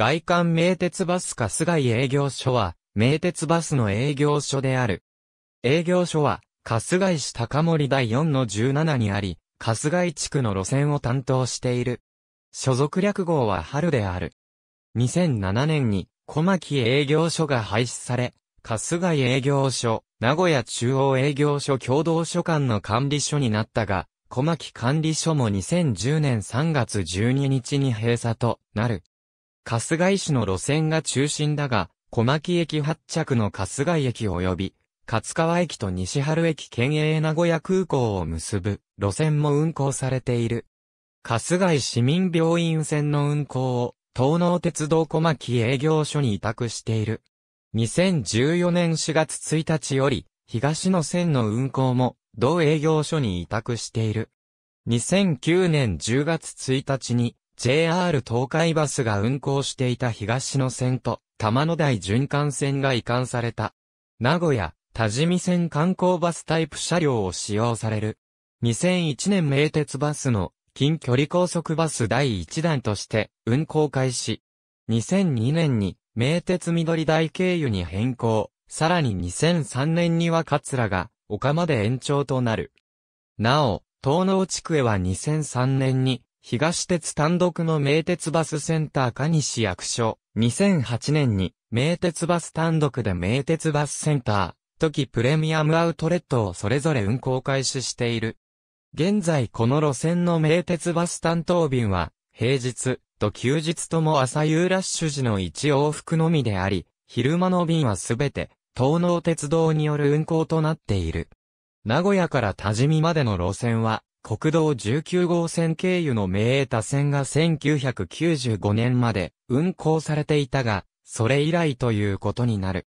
外観名鉄バス春日井営業所は、名鉄バスの営業所である。営業所は、春日井市高森第4の17にあり、春日井地区の路線を担当している。所属略号は春である。2007年に、小牧営業所が廃止され、春日井営業所、名古屋中央営業所共同所管の管理所になったが、小牧管理所も2010年3月12日に閉鎖となる。春日井市の路線が中心だが、小牧駅発着の春日井駅及び、勝川駅と西春駅県営名古屋空港を結ぶ路線も運行されている。春日井市民病院線の運行を、東納鉄道小牧営業所に委託している。2014年4月1日より、東の線の運行も、同営業所に委託している。2009年10月1日に、JR 東海バスが運行していた東野線と玉野台循環線が移管された。名古屋、多治見線観光バスタイプ車両を使用される。2001年名鉄バスの近距離高速バス第1弾として運行開始。2002年に名鉄緑台経由に変更。さらに2003年には桂が丘まで延長となる。なお、東能地区へは2003年に東鉄単独の名鉄バスセンター加西役所。2008年に、名鉄バス単独で名鉄バスセンター、時プレミアムアウトレットをそれぞれ運行開始している。現在この路線の名鉄バス担当便は、平日と休日とも朝夕ラッシュ時の1往復のみであり、昼間の便はすべて、東能鉄道による運行となっている。名古屋から多治見までの路線は、国道19号線経由の名栄田線が1995年まで運行されていたが、それ以来ということになる。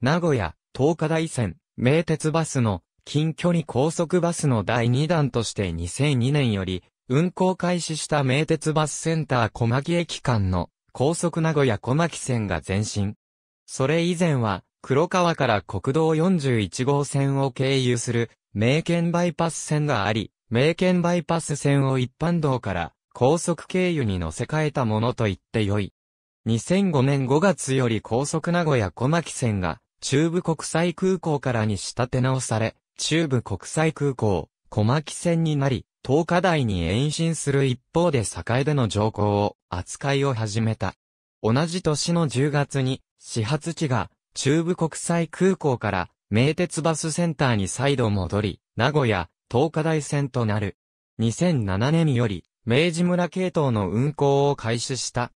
名古屋、東海大線、名鉄バスの近距離高速バスの第2弾として2002年より運行開始した名鉄バスセンター小牧駅間の高速名古屋小牧線が前進。それ以前は黒川から国道41号線を経由する名県バイパス線があり、名県バイパス線を一般道から高速経由に乗せ替えたものと言ってよい。2005年5月より高速名古屋小牧線が中部国際空港からに仕立て直され、中部国際空港小牧線になり、東華台に延伸する一方で栄での乗降を扱いを始めた。同じ年の10月に始発地が中部国際空港から名鉄バスセンターに再度戻り、名古屋、東海大線となる。2007年より、明治村系統の運行を開始した。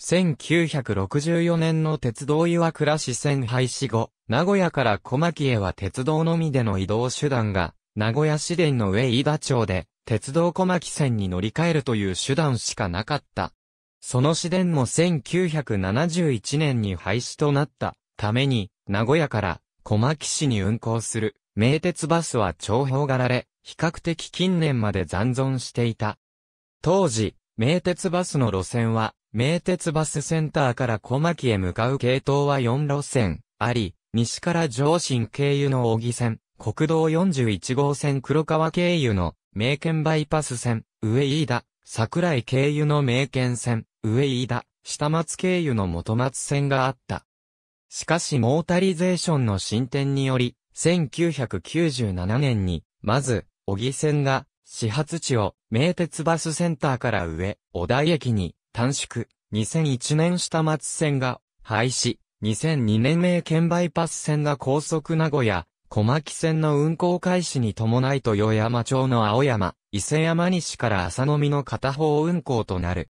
1964年の鉄道岩倉支線廃止後、名古屋から小牧へは鉄道のみでの移動手段が、名古屋市電の上飯田町で、鉄道小牧線に乗り換えるという手段しかなかった。その市電も1971年に廃止となったために、名古屋から小牧市に運行する名鉄バスは長方られ、比較的近年まで残存していた。当時、名鉄バスの路線は、名鉄バスセンターから小牧へ向かう系統は4路線あり、西から上新経由の小木線、国道41号線黒川経由の名県バイパス線、上飯田、桜井経由の名県線、上飯田、下松経由の元松線があった。しかしモータリゼーションの進展により、1997年に、まず、小木線が、始発地を名鉄バスセンターから上、小田駅に短縮。2001年下松線が廃止。2002年名県バイパス線が高速名古屋、小牧線の運行開始に伴い豊山町の青山、伊勢山西から浅野見の片方運行となる。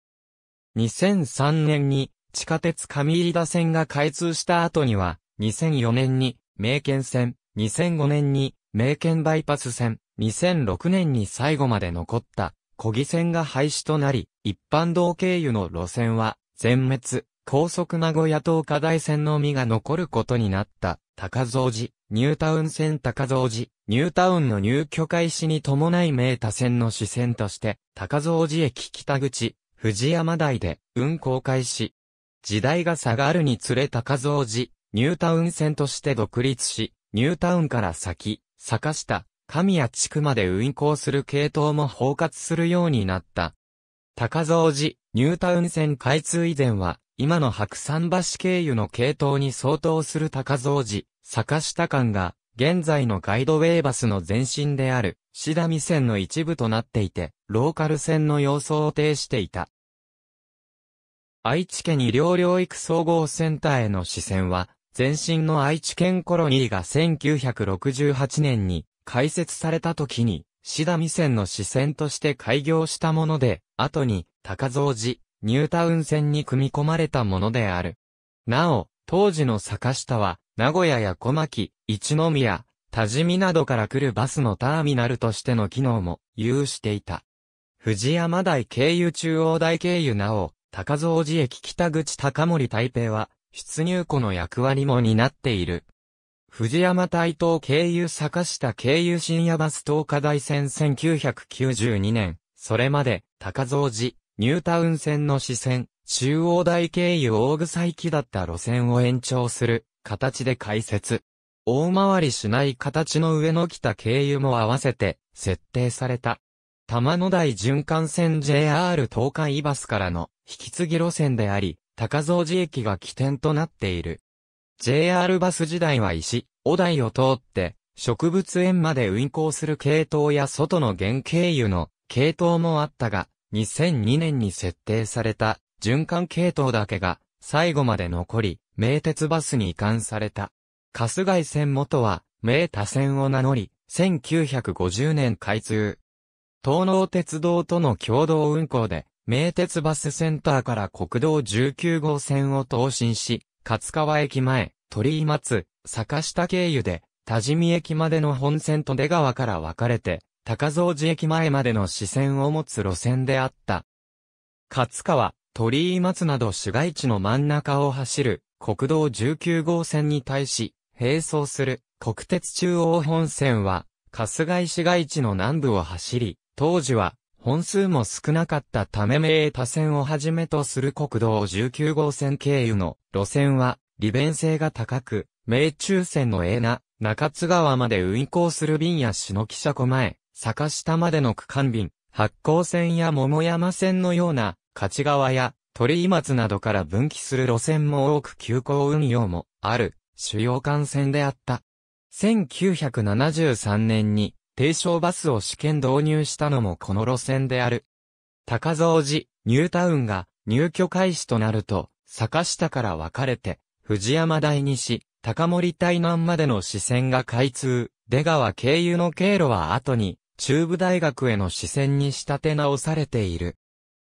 2003年に地下鉄上入田線が開通した後には、2004年に名県線、2005年に名県バイパス線、2006年に最後まで残った小木線が廃止となり、一般道経由の路線は全滅、高速名古屋東下大線のみが残ることになった高蔵寺、ニュータウン線高蔵寺、ニュータウンの入居開始に伴い名他線の支線として高蔵寺駅北口、藤山台で運行開始。時代が下がるにつれ高蔵寺、ニュータウン線として独立し、ニュータウンから先、坂下、神谷地区まで運行する系統も包括するようになった。高蔵寺、ニュータウン線開通以前は、今の白山橋経由の系統に相当する高蔵寺、坂下間が、現在のガイドウェイバスの前身である、シダミ線の一部となっていて、ローカル線の様相を呈していた。愛知県医療療育総合センターへの支線は、前身の愛知県コロニーが1968年に開設された時に、志田未線の支線として開業したもので、後に、高蔵寺、ニュータウン線に組み込まれたものである。なお、当時の坂下は、名古屋や小牧、一宮、多治見などから来るバスのターミナルとしての機能も有していた。藤山台経由中央台経由なお、高蔵寺駅北口高森台北は、出入庫の役割も担っている。藤山台東経由坂下経由深夜バス東下大線1992年、それまで高蔵寺、ニュータウン線の支線、中央台経由大草駅だった路線を延長する形で開設。大回りしない形の上の北経由も合わせて設定された。玉野台循環線 JR 東海バスからの引き継ぎ路線であり、高蔵寺駅が起点となっている。JR バス時代は石、お台を通って、植物園まで運行する系統や外の原経由の系統もあったが、2002年に設定された循環系統だけが最後まで残り、名鉄バスに移管された。春日井線元は、名多線を名乗り、1950年開通。東農鉄道との共同運行で、名鉄バスセンターから国道19号線を投進し、勝川駅前、鳥居松、坂下経由で、多治見駅までの本線と出川から分かれて、高蔵寺駅前までの支線を持つ路線であった。勝川、鳥居松など市街地の真ん中を走る国道19号線に対し、並走する国鉄中央本線は、春日井市街地の南部を走り、当時は本数も少なかったため名多線をはじめとする国道19号線経由の路線は利便性が高く、名中線の永な中津川まで運行する便や篠木車庫前、坂下までの区間便、八甲線や桃山線のような、勝川や鳥居松などから分岐する路線も多く急行運用もある主要幹線であった。1973年に低床バスを試験導入したのもこの路線である。高蔵寺、ニュータウンが入居開始となると、坂下から分かれて、藤山台西、高森台南までの支線が開通、出川経由の経路は後に、中部大学への支線に仕立て直されている。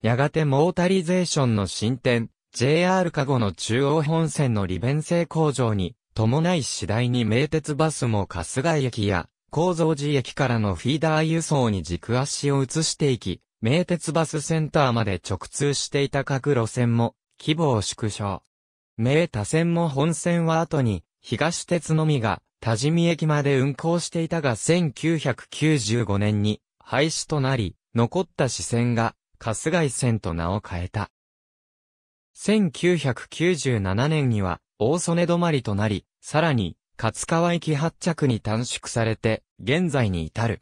やがてモータリゼーションの進展、JR 加護の中央本線の利便性向上に、伴い次第に名鉄バスも春日駅や構造寺駅からのフィーダー輸送に軸足を移していき、名鉄バスセンターまで直通していた各路線も規模を縮小。名他線も本線は後に東鉄のみが多治見駅まで運行していたが1995年に廃止となり、残った支線が春日井線と名を変えた。1997年には大曽根止まりとなり、さらに勝川駅発着に短縮されて、現在に至る。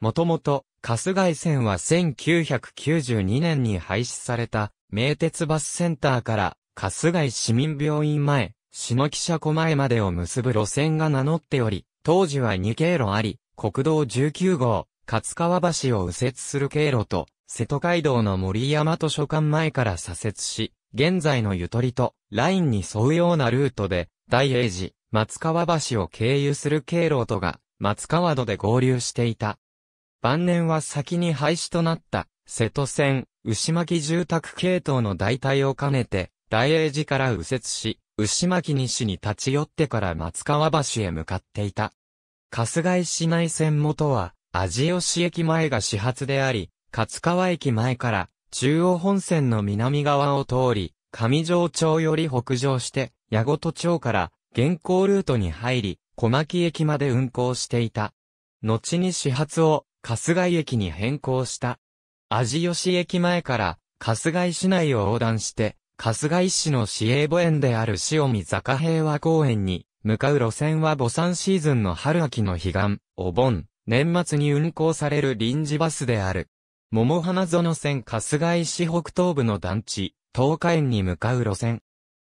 もともと、春日井線は1992年に廃止された、名鉄バスセンターから、春日井市民病院前、下記車庫前までを結ぶ路線が名乗っており、当時は2経路あり、国道19号、勝川橋を右折する経路と、瀬戸街道の森山図書館前から左折し、現在のゆとりと、ラインに沿うようなルートで、大英寺、松川橋を経由する経路とが、松川戸で合流していた。晩年は先に廃止となった、瀬戸線、牛巻住宅系統の代替を兼ねて、大英寺から右折し、牛巻西に立ち寄ってから松川橋へ向かっていた。春日井市内線元は、味吉駅前が始発であり、勝川駅前から中央本線の南側を通り、上条町より北上して、矢事町から現行ルートに入り、小牧駅まで運行していた。後に始発を春日井駅に変更した。味吉駅前から春日井市内を横断して、春日井市の市営墓園である塩見坂平和公園に向かう路線は母山シーズンの春秋の彼岸、お盆、年末に運行される臨時バスである。桃花園線春日井市北東部の団地、東海園に向かう路線。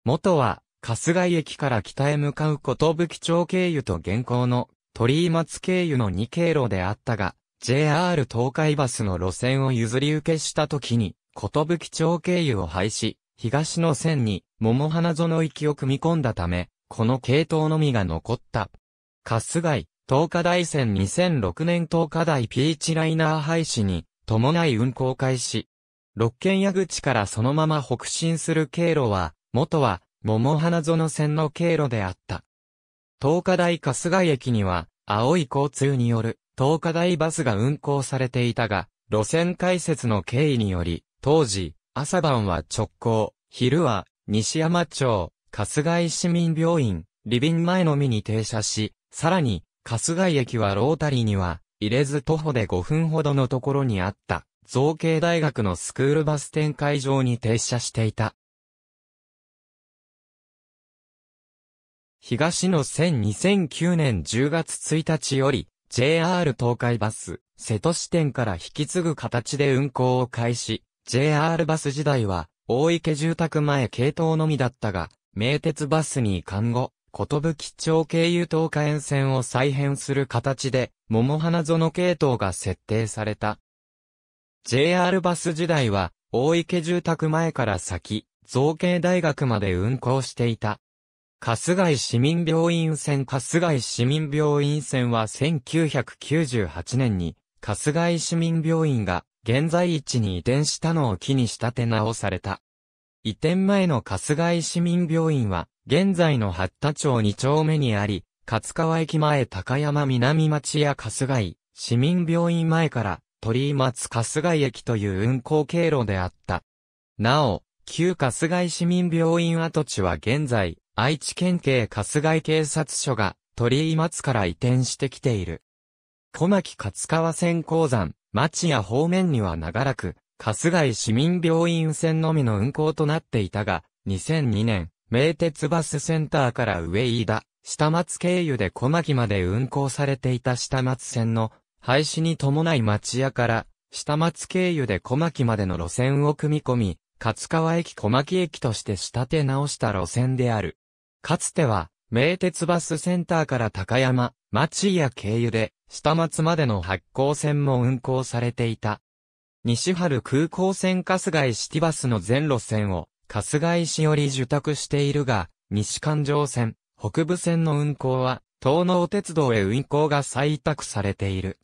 元は春日井駅から北へ向かうことぶき町経由と現行の鳥居松経由の2経路であったが、JR 東海バスの路線を譲り受けした時に、ことぶき町経由を廃止、東の線に桃花園行きを組み込んだため、この系統のみが残った。春日井、東海大線2006年東海大ピーチライナー廃止に伴い運行開始。六軒矢口からそのまま北進する経路は、元は桃花園線の経路であった。東華大春日駅には、青い交通による東華大バスが運行されていたが、路線開設の経緯により、当時、朝晩は直行、昼は西山町、春日井市民病院、リビン前のみに停車し、さらに、春日井駅はロータリーには、入れず徒歩で5分ほどのところにあった、造形大学のスクールバス展開場に停車していた。東野線2009年10月1日より、JR 東海バス、瀬戸支店から引き継ぐ形で運行を開始、JR バス時代は、大池住宅前系統のみだったが、名鉄バスに移管後、ことぶき町経由東海沿線を再編する形で、桃花園系統が設定された。JR バス時代は、大池住宅前から先、造形大学まで運行していた。春日井市民病院線春日井市民病院線は1998年に春日井市民病院が現在位置に移転したのを機に仕立て直された。移転前の春日井市民病院は現在の八田町2丁目にあり、勝川駅前高山南町や春日井市民病院前から鳥居松春日井駅という運行経路であった。なお、旧春日井市民病院跡地は現在、愛知県警春日井警察署が鳥居松から移転してきている。小牧勝川線鉱山、町や方面には長らく、春日井市民病院線のみの運行となっていたが、2002年、名鉄バスセンターから上飯田、下松経由で小牧まで運行されていた下松線の廃止に伴い町屋から、下松経由で小牧までの路線を組み込み、勝川駅小牧駅として仕立て直した路線である。かつては、名鉄バスセンターから高山、町や経由で、下松までの発行線も運行されていた。西春空港線春日井シティバスの全路線を、春日井市より受託しているが、西環状線、北部線の運行は、東能鉄道へ運行が再委託されている。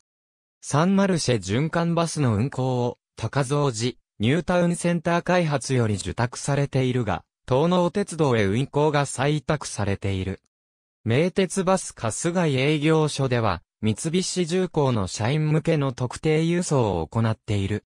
サンマルシェ循環バスの運行を、高蔵寺、ニュータウンセンター開発より受託されているが、東能鉄道へ運行が採択されている。名鉄バス春日井営業所では、三菱重工の社員向けの特定輸送を行っている。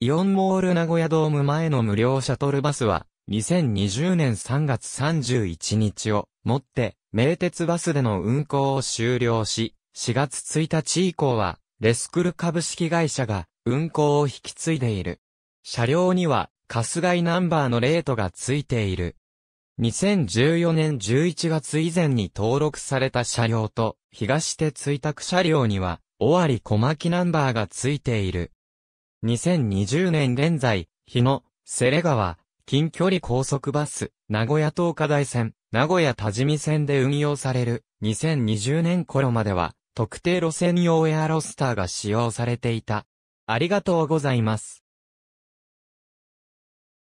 イオンモール名古屋ドーム前の無料シャトルバスは、2020年3月31日をもって、名鉄バスでの運行を終了し、4月1日以降は、レスクル株式会社が運行を引き継いでいる。車両には、カスイナンバーのレートがついている。2014年11月以前に登録された車両と、東手追託車両には、尾張小牧ナンバーがついている。2020年現在、日野、セレ川、近距離高速バス、名古屋東華大線、名古屋多治見線で運用される、2020年頃までは、特定路線用エアロスターが使用されていた。ありがとうございます。